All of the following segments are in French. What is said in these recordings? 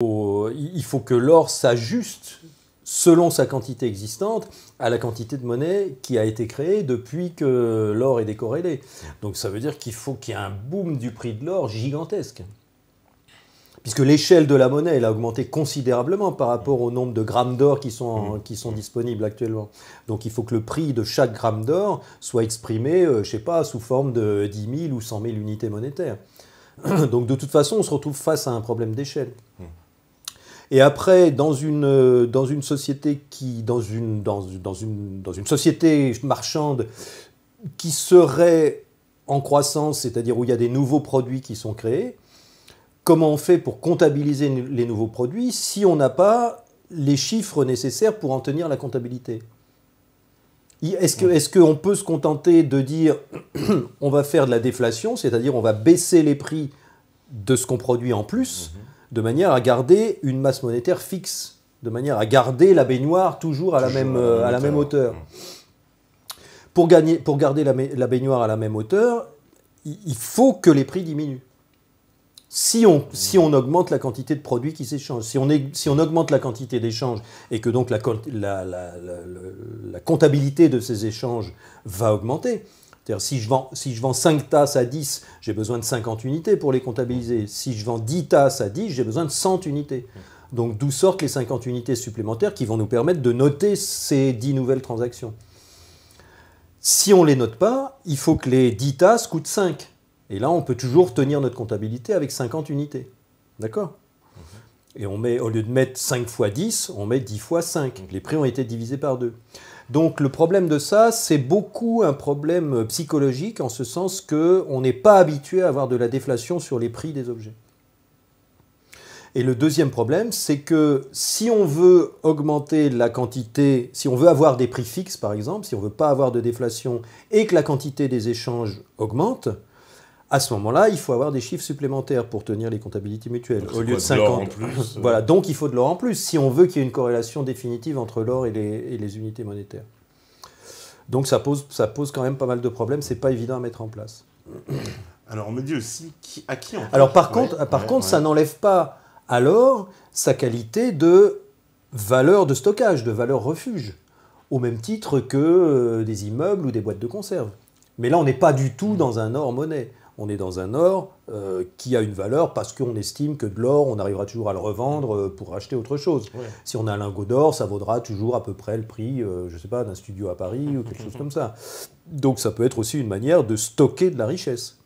il faut que l'or s'ajuste selon sa quantité existante à la quantité de monnaie qui a été créée depuis que l'or est décorrélé. Donc ça veut dire qu'il faut qu'il y ait un boom du prix de l'or gigantesque. Puisque l'échelle de la monnaie, elle a augmenté considérablement par rapport au nombre de grammes d'or qui, sont, qui sont disponibles actuellement. Donc il faut que le prix de chaque gramme d'or soit exprimé, euh, je sais pas, sous forme de 10 000 ou 100 000 unités monétaires. Donc de toute façon, on se retrouve face à un problème d'échelle. Hmm. Et après, dans une, euh, dans une société qui, dans une, dans, dans une, dans une société marchande qui serait en croissance, c'est-à-dire où il y a des nouveaux produits qui sont créés, comment on fait pour comptabiliser les nouveaux produits si on n'a pas les chiffres nécessaires pour en tenir la comptabilité Est-ce qu'on est peut se contenter de dire on va faire de la déflation, c'est-à-dire on va baisser les prix de ce qu'on produit en plus mm-hmm de manière à garder une masse monétaire fixe, de manière à garder la baignoire toujours à, la, même, à, la, euh, hauteur. Mmh. Pour, gagner, pour garder la, baignoire à la même hauteur, il, faut que les prix diminuent. Si on, mmh. si on, augmente la quantité de produits qui s'échangent, si on, si on augmente la quantité d'échanges et que donc la, comptabilité de ces échanges va augmenter, c'est-à-dire, si je, vends, si je vends 5 tasses à 10, j'ai besoin de 50 unités pour les comptabiliser. Si je vends 10 tasses à 10, j'ai besoin de 100 unités. Donc d'où sortent les 50 unités supplémentaires qui vont nous permettre de noter ces 10 nouvelles transactions. Si on ne les note pas, il faut que les 10 tasses coûtent 5. Et là, on peut toujours tenir notre comptabilité avec 50 unités. D'accord Et on met, au lieu de mettre 5 fois 10, on met 10 fois 5. Les prix ont été divisés par 2. Donc le problème de ça, c'est beaucoup un problème psychologique en ce sens que on n'est pas habitué à avoir de la déflation sur les prix des objets. Et le deuxième problème, c'est que si on veut augmenter la quantité, si on veut avoir des prix fixes par exemple, si on ne veut pas avoir de déflation et que la quantité des échanges augmente, à ce moment-là, il faut avoir des chiffres supplémentaires pour tenir les comptabilités mutuelles. au lieu de 50. plus, euh voilà, donc il faut de l'or en plus si on veut qu'il y ait une corrélation définitive entre l'or et, les, unités monétaires. Donc ça pose, ça pose quand même pas mal de problèmes, c'est pas évident à mettre en place. Alors on me dit aussi à qui on Alors par contre, par contre ça n'enlève pas à l'or sa qualité de valeur de stockage, de valeur refuge, au même titre que euh, des immeubles ou des boîtes de conserve. Mais là, on n'est pas du tout hmm. dans un or-monnaie on est dans un or euh, qui a une valeur parce qu'on estime que de l'or, on arrivera toujours à le revendre euh, pour acheter autre chose. Si on a un lingot d'or, ça vaudra toujours à peu près le prix, euh, je ne sais pas, d'un studio à Paris ou quelque chose comme ça. Donc ça peut être aussi une manière de stocker de la richesse.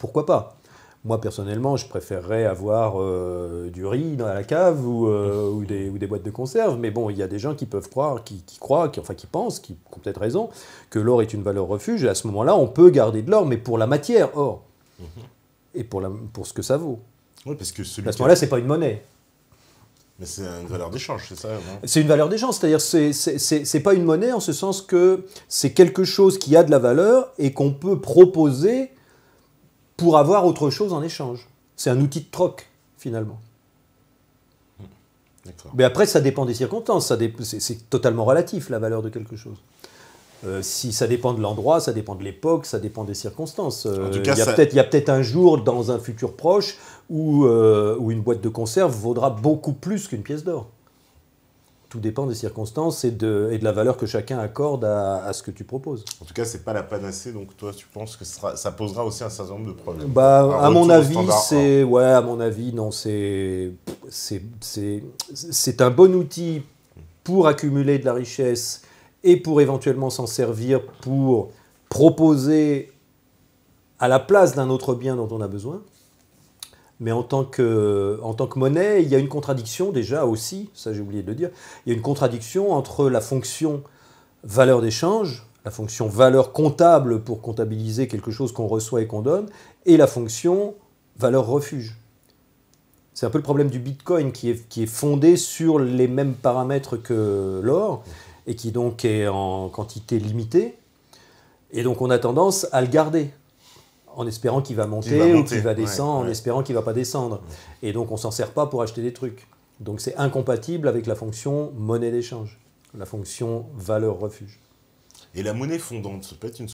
Pourquoi pas moi, personnellement, je préférerais avoir euh, du riz dans la cave euh, ou, des, boîtes de conserve. Mais bon, il y a des gens qui peuvent croire, qui, croient, qui, enfin qui pensent, qui, ont peut-être raison, que l'or est une valeur refuge. Et à ce moment-là, on peut garder de l'or, mais pour la matière or. Mhm. Et pour, ce que ça vaut. parce que à ce moment-là, ce n'est pas une monnaie. Mais c'est une valeur d'échange, c'est ça C'est une valeur d'échange, c'est-à-dire c'est pas une monnaie en ce sens que c'est quelque chose qui a de la valeur et qu'on peut proposer pour avoir autre chose en échange. C'est un outil de troc, finalement. Hmm. Mais après, ça dépend des circonstances, dé... c'est totalement relatif la valeur de quelque chose. Euh, si ça dépend de l'endroit, ça dépend de l'époque, ça dépend des circonstances. Euh, il y a peut-être un jour dans un futur proche où euh, une boîte de conserve vaudra beaucoup plus qu'une pièce d'or tout dépend des circonstances et de, et de la valeur que chacun accorde à, ce que tu proposes. En tout cas, c'est pas la panacée, donc toi, tu penses que ça posera aussi un certain nombre de problèmes bah, À mon avis, c'est. Hein. Ouais, à mon avis, non, c'est. C'est un bon outil pour accumuler de la richesse et pour éventuellement s'en servir pour proposer à la place d'un autre bien dont on a besoin mais en tant, que, en tant que monnaie, il y a une contradiction déjà aussi, ça j'ai oublié de le dire, il y a une contradiction entre la fonction valeur d'échange, la fonction valeur comptable pour comptabiliser quelque chose qu'on reçoit et qu'on donne, et la fonction valeur refuge. C'est un peu le problème du Bitcoin qui est fondé sur les mêmes paramètres que l'or et qui donc est en quantité limitée. Et donc on a tendance à le garder en espérant qu'il va monter, ou qu'il va descendre, en espérant qu'il ne va pas descendre. Et donc on s'en sert pas pour acheter des trucs. Donc c'est incompatible avec la fonction monnaie d'échange, la fonction valeur refuge. Et la monnaie fondante, ça peut être une